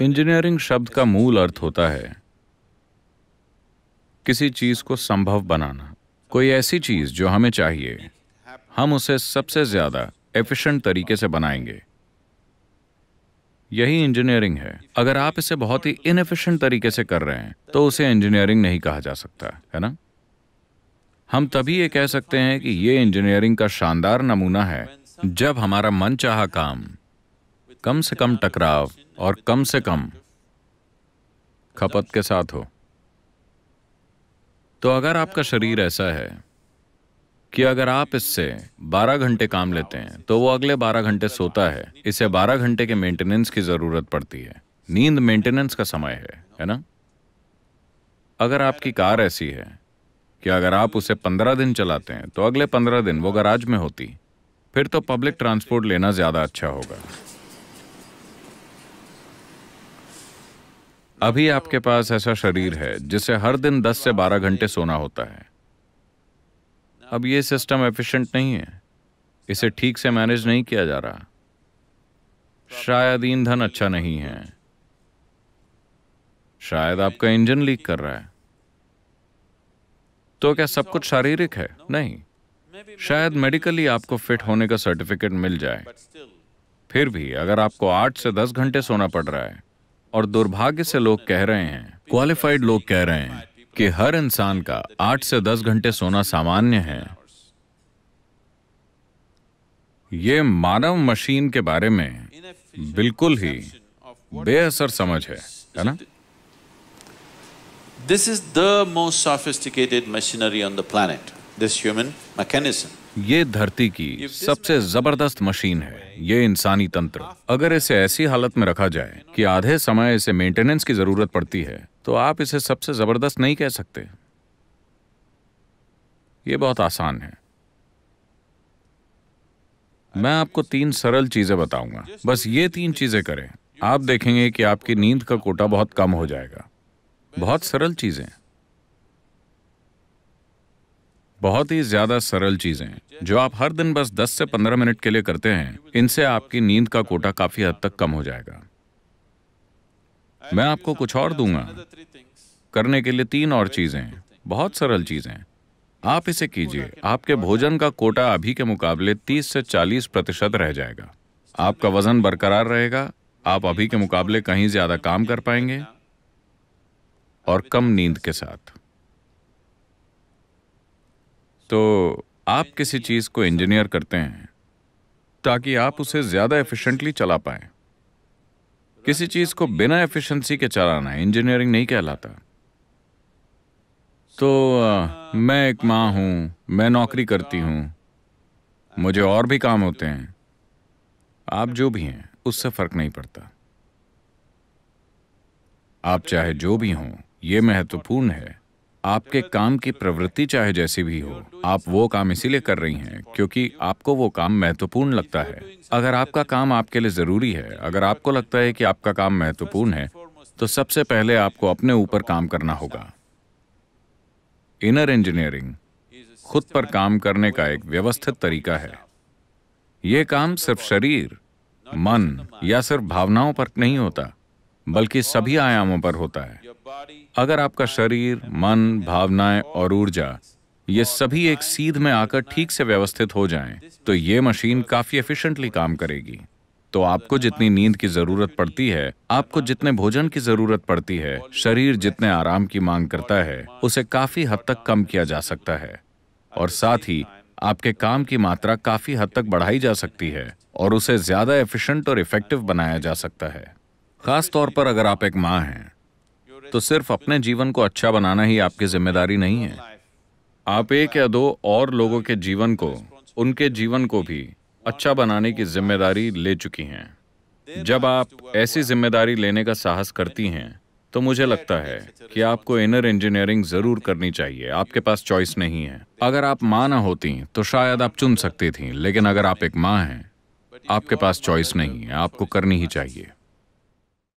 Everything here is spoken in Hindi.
इंजीनियरिंग शब्द का मूल अर्थ होता है किसी चीज को संभव बनाना कोई ऐसी चीज जो हमें चाहिए हम उसे सबसे ज्यादा एफिशिएंट तरीके से बनाएंगे यही इंजीनियरिंग है अगर आप इसे बहुत ही इनएफिशिएंट तरीके से कर रहे हैं तो उसे इंजीनियरिंग नहीं कहा जा सकता है ना हम तभी ये कह सकते हैं कि ये इंजीनियरिंग का शानदार नमूना है जब हमारा मन चाह काम कम से कम टकराव और कम से कम खपत के साथ हो तो अगर आपका शरीर ऐसा है कि अगर आप इससे 12 घंटे काम लेते हैं तो वो अगले 12 घंटे सोता है इसे 12 घंटे के मेंटेनेंस की ज़रूरत पड़ती है नींद मेंटेनेंस का समय है है ना अगर आपकी कार ऐसी है कि अगर आप उसे 15 दिन चलाते हैं तो अगले 15 दिन वो गराज में होती फिर तो पब्लिक ट्रांसपोर्ट लेना ज़्यादा अच्छा होगा अभी आपके पास ऐसा शरीर है जिसे हर दिन 10 से 12 घंटे सोना होता है अब ये सिस्टम एफिशिएंट नहीं है इसे ठीक से मैनेज नहीं किया जा रहा शायद ईंधन अच्छा नहीं है शायद आपका इंजन लीक कर रहा है तो क्या सब कुछ शारीरिक है नहीं शायद मेडिकली आपको फिट होने का सर्टिफिकेट मिल जाए फिर भी अगर आपको आठ से दस घंटे सोना पड़ रहा है और दुर्भाग्य से लोग कह रहे हैं क्वालिफाइड लोग कह रहे हैं कि हर इंसान का आठ से दस घंटे सोना सामान्य है ये मानव मशीन के बारे में बिल्कुल ही बेअसर समझ है है ना this is the most sophisticated machinery on the plan this human mechanism ये धरती की सबसे जबरदस्त मशीन है ये इंसानी तंत्र अगर इसे ऐसी हालत में रखा जाए कि आधे समय इसे मेंटेनेंस की जरूरत पड़ती है तो आप इसे सबसे जबरदस्त नहीं कह सकते ये बहुत आसान है मैं आपको तीन सरल चीजें बताऊंगा बस ये तीन चीजें करें आप देखेंगे कि आपकी नींद का कोटा बहुत कम हो जाएगा बहुत सरल चीजें बहुत ही ज़्यादा सरल चीज़ें जो आप हर दिन बस 10 से 15 मिनट के लिए करते हैं इनसे आपकी नींद का कोटा काफ़ी हद तक कम हो जाएगा मैं आपको कुछ और दूंगा करने के लिए तीन और चीज़ें बहुत सरल चीज़ें आप इसे कीजिए आपके भोजन का कोटा अभी के मुकाबले 30 से 40 प्रतिशत रह जाएगा आपका वजन बरकरार रहेगा आप अभी के मुकाबले कहीं ज़्यादा काम कर पाएंगे और कम नींद के साथ तो आप किसी चीज़ को इंजीनियर करते हैं ताकि आप उसे ज़्यादा एफिशिएंटली चला पाए किसी चीज़ को बिना एफिशिएंसी के चलाना इंजीनियरिंग नहीं कहलाता तो आ, मैं एक माँ हूं मैं नौकरी करती हूं मुझे और भी काम होते हैं आप जो भी हैं उससे फ़र्क नहीं पड़ता आप चाहे जो भी हों ये महत्वपूर्ण है आपके काम की प्रवृत्ति चाहे जैसी भी हो आप वो काम इसीलिए कर रही हैं क्योंकि आपको वो काम महत्वपूर्ण लगता है अगर आपका काम आपके लिए ज़रूरी है अगर आपको लगता है कि आपका काम महत्वपूर्ण है तो सबसे पहले आपको अपने ऊपर काम करना होगा इनर इंजीनियरिंग खुद पर काम करने का एक व्यवस्थित तरीका है ये काम सिर्फ शरीर मन या सिर्फ भावनाओं पर नहीं होता बल्कि सभी आयामों पर होता है अगर आपका शरीर मन भावनाएं और ऊर्जा ये सभी एक सीध में आकर ठीक से व्यवस्थित हो जाएं, तो ये मशीन काफी एफिशिएंटली काम करेगी तो आपको जितनी नींद की जरूरत पड़ती है आपको जितने भोजन की जरूरत पड़ती है शरीर जितने आराम की मांग करता है उसे काफी हद तक कम किया जा सकता है और साथ ही आपके काम की मात्रा काफी हद तक बढ़ाई जा सकती है और उसे ज्यादा एफिशिएंट और इफेक्टिव बनाया जा सकता है खास तौर पर अगर आप एक माँ हैं तो सिर्फ अपने जीवन को अच्छा बनाना ही आपकी जिम्मेदारी नहीं है आप एक या दो और लोगों के जीवन को उनके जीवन को भी अच्छा बनाने की जिम्मेदारी ले चुकी हैं जब आप ऐसी जिम्मेदारी लेने का साहस करती हैं तो मुझे लगता है कि आपको इनर इंजीनियरिंग जरूर करनी चाहिए आपके पास चॉइस नहीं है अगर आप माँ ना होती तो शायद आप चुन सकती थी लेकिन अगर आप एक माँ हैं आपके पास चॉइस नहीं है आपको करनी ही चाहिए